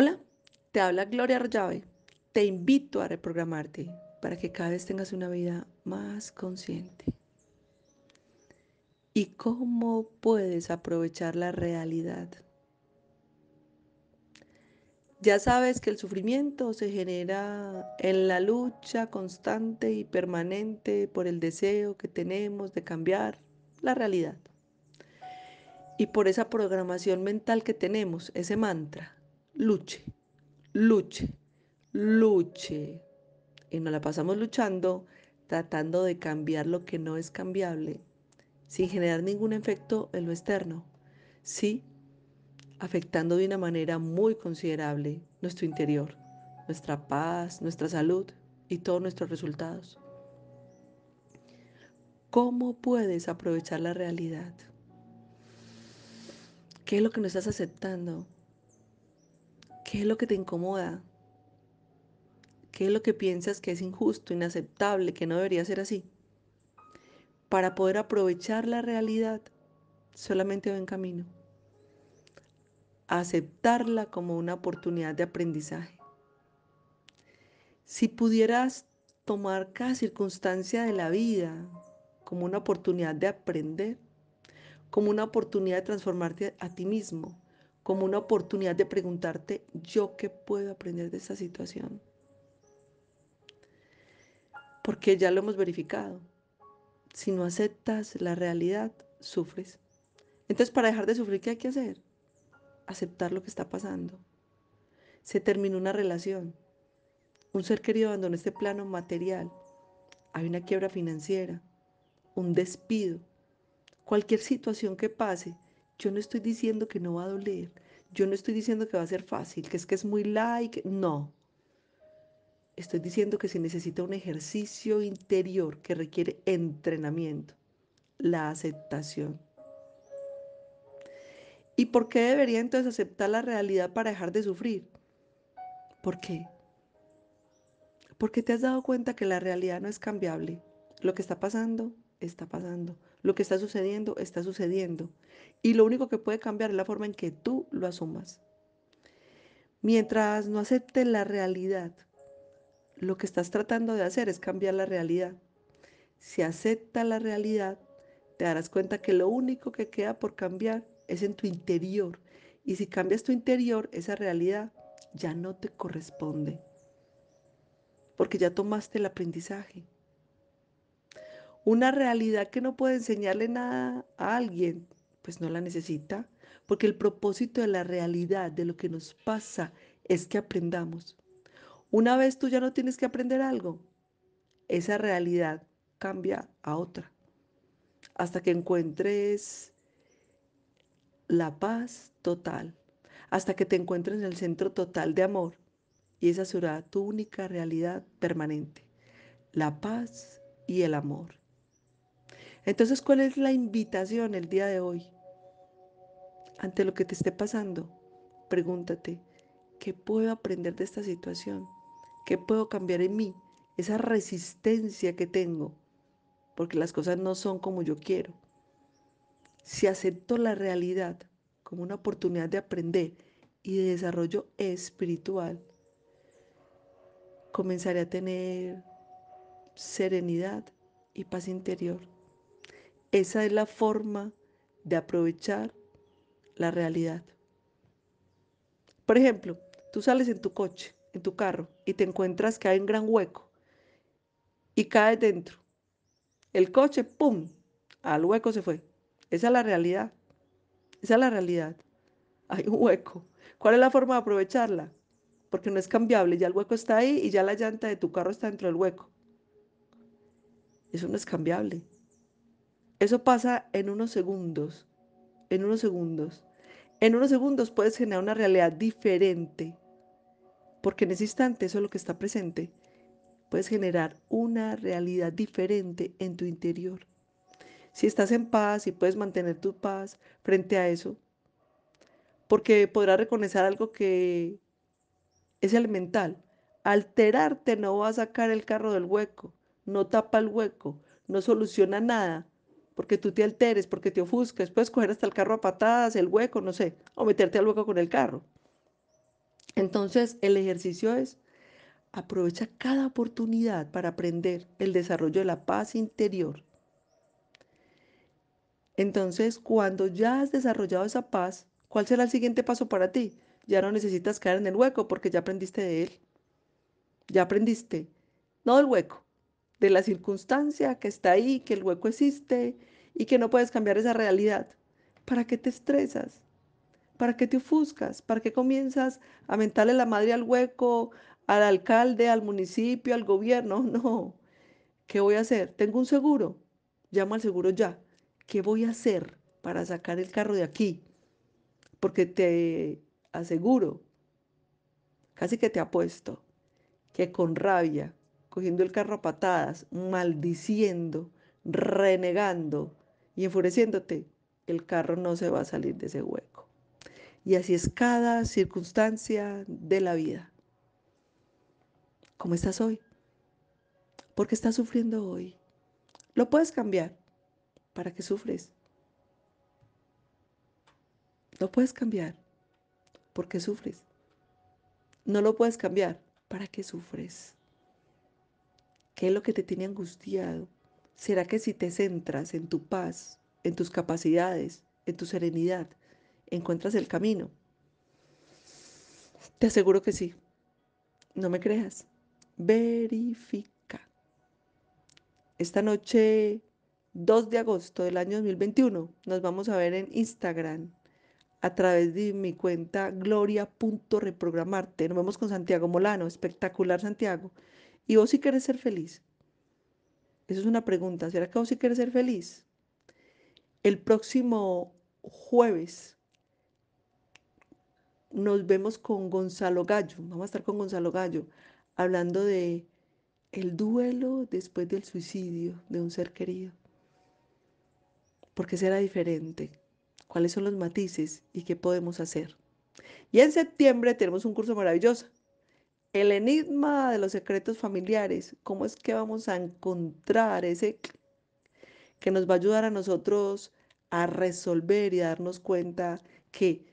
Hola, te habla Gloria llave Te invito a reprogramarte para que cada vez tengas una vida más consciente. ¿Y cómo puedes aprovechar la realidad? Ya sabes que el sufrimiento se genera en la lucha constante y permanente por el deseo que tenemos de cambiar la realidad. Y por esa programación mental que tenemos, ese mantra, luche, luche, luche. Y nos la pasamos luchando, tratando de cambiar lo que no es cambiable, sin generar ningún efecto en lo externo. Sí, afectando de una manera muy considerable nuestro interior, nuestra paz, nuestra salud y todos nuestros resultados. ¿Cómo puedes aprovechar la realidad? ¿Qué es lo que no estás aceptando? ¿Qué es lo que te incomoda? ¿Qué es lo que piensas que es injusto, inaceptable, que no debería ser así? Para poder aprovechar la realidad, solamente en camino. Aceptarla como una oportunidad de aprendizaje. Si pudieras tomar cada circunstancia de la vida como una oportunidad de aprender, como una oportunidad de transformarte a ti mismo, como una oportunidad de preguntarte, ¿yo qué puedo aprender de esta situación? Porque ya lo hemos verificado. Si no aceptas la realidad, sufres. Entonces, para dejar de sufrir, ¿qué hay que hacer? Aceptar lo que está pasando. Se terminó una relación. Un ser querido abandona este plano material. Hay una quiebra financiera, un despido. Cualquier situación que pase, yo no estoy diciendo que no va a doler. Yo no estoy diciendo que va a ser fácil, que es que es muy like. No. Estoy diciendo que se necesita un ejercicio interior que requiere entrenamiento, la aceptación. ¿Y por qué debería entonces aceptar la realidad para dejar de sufrir? ¿Por qué? Porque te has dado cuenta que la realidad no es cambiable. Lo que está pasando, está pasando. Lo que está sucediendo, está sucediendo. Y lo único que puede cambiar es la forma en que tú lo asumas. Mientras no aceptes la realidad, lo que estás tratando de hacer es cambiar la realidad. Si aceptas la realidad, te darás cuenta que lo único que queda por cambiar es en tu interior. Y si cambias tu interior, esa realidad ya no te corresponde. Porque ya tomaste el aprendizaje. Una realidad que no puede enseñarle nada a alguien pues no la necesita, porque el propósito de la realidad, de lo que nos pasa, es que aprendamos. Una vez tú ya no tienes que aprender algo, esa realidad cambia a otra, hasta que encuentres la paz total, hasta que te encuentres en el centro total de amor, y esa será tu única realidad permanente, la paz y el amor. Entonces, ¿cuál es la invitación el día de hoy? Ante lo que te esté pasando, pregúntate, ¿qué puedo aprender de esta situación? ¿Qué puedo cambiar en mí? Esa resistencia que tengo, porque las cosas no son como yo quiero. Si acepto la realidad como una oportunidad de aprender y de desarrollo espiritual, comenzaré a tener serenidad y paz interior. Esa es la forma de aprovechar la realidad. Por ejemplo, tú sales en tu coche, en tu carro, y te encuentras que hay un gran hueco y cae dentro. El coche, ¡pum!, al hueco se fue. Esa es la realidad. Esa es la realidad. Hay un hueco. ¿Cuál es la forma de aprovecharla? Porque no es cambiable. Ya el hueco está ahí y ya la llanta de tu carro está dentro del hueco. Eso no es cambiable. Eso pasa en unos segundos. En unos segundos. En unos segundos puedes generar una realidad diferente, porque en ese instante eso es lo que está presente. Puedes generar una realidad diferente en tu interior. Si estás en paz y puedes mantener tu paz frente a eso, porque podrás reconocer algo que es elemental. Alterarte no va a sacar el carro del hueco, no tapa el hueco, no soluciona nada, porque tú te alteres, porque te ofuscas, puedes coger hasta el carro a patadas, el hueco, no sé, o meterte al hueco con el carro. Entonces, el ejercicio es aprovecha cada oportunidad para aprender el desarrollo de la paz interior. Entonces, cuando ya has desarrollado esa paz, ¿cuál será el siguiente paso para ti? Ya no necesitas caer en el hueco porque ya aprendiste de él. Ya aprendiste, no del hueco, de la circunstancia que está ahí, que el hueco existe y que no puedes cambiar esa realidad. ¿Para qué te estresas? ¿Para qué te ofuscas? ¿Para qué comienzas a mentarle la madre al hueco, al alcalde, al municipio, al gobierno? No. ¿Qué voy a hacer? Tengo un seguro. Llamo al seguro ya. ¿Qué voy a hacer para sacar el carro de aquí? Porque te aseguro, casi que te apuesto, que con rabia, cogiendo el carro a patadas, maldiciendo, renegando y enfureciéndote, el carro no se va a salir de ese hueco. Y así es cada circunstancia de la vida. ¿Cómo estás hoy? ¿Por qué estás sufriendo hoy? Lo puedes cambiar. ¿Para qué sufres? Lo puedes cambiar. ¿Por qué sufres? No lo puedes cambiar. ¿Para qué sufres? ¿Qué es lo que te tiene angustiado? ¿Será que si te centras en tu paz, en tus capacidades, en tu serenidad, encuentras el camino? Te aseguro que sí. No me creas. Verifica. Esta noche, 2 de agosto del año 2021, nos vamos a ver en Instagram a través de mi cuenta gloria.reprogramarte. Nos vemos con Santiago Molano. Espectacular, Santiago. ¿Y vos sí querés ser feliz? Esa es una pregunta. ¿Será que vos sí querés ser feliz? El próximo jueves nos vemos con Gonzalo Gallo. Vamos a estar con Gonzalo Gallo hablando de el duelo después del suicidio de un ser querido. ¿Por qué será diferente? ¿Cuáles son los matices y qué podemos hacer? Y en septiembre tenemos un curso maravilloso el enigma de los secretos familiares, ¿cómo es que vamos a encontrar ese que nos va a ayudar a nosotros a resolver y a darnos cuenta que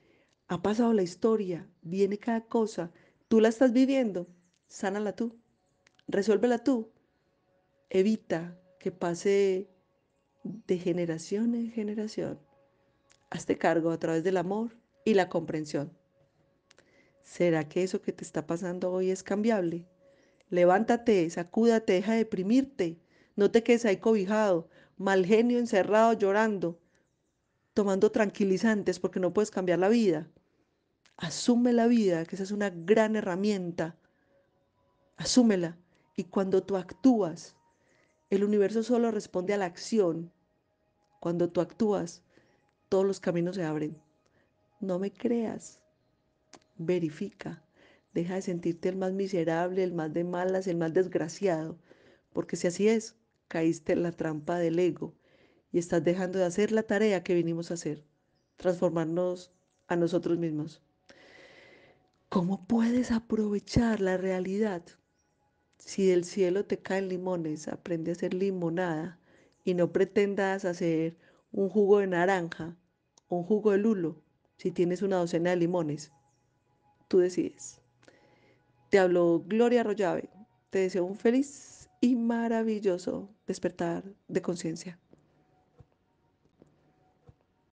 ha pasado la historia, viene cada cosa, tú la estás viviendo, sánala tú, resuélvela tú, evita que pase de generación en generación. Hazte cargo a través del amor y la comprensión. ¿Será que eso que te está pasando hoy es cambiable? Levántate, sacúdate, deja de deprimirte. No te quedes ahí cobijado, mal genio, encerrado, llorando, tomando tranquilizantes porque no puedes cambiar la vida. Asume la vida, que esa es una gran herramienta. Asúmela. Y cuando tú actúas, el universo solo responde a la acción. Cuando tú actúas, todos los caminos se abren. No me creas verifica, deja de sentirte el más miserable, el más de malas, el más desgraciado, porque si así es, caíste en la trampa del ego y estás dejando de hacer la tarea que vinimos a hacer, transformarnos a nosotros mismos. ¿Cómo puedes aprovechar la realidad? Si del cielo te caen limones, aprende a hacer limonada y no pretendas hacer un jugo de naranja, un jugo de lulo, si tienes una docena de limones tú decides. Te hablo Gloria Arroyave. Te deseo un feliz y maravilloso despertar de conciencia.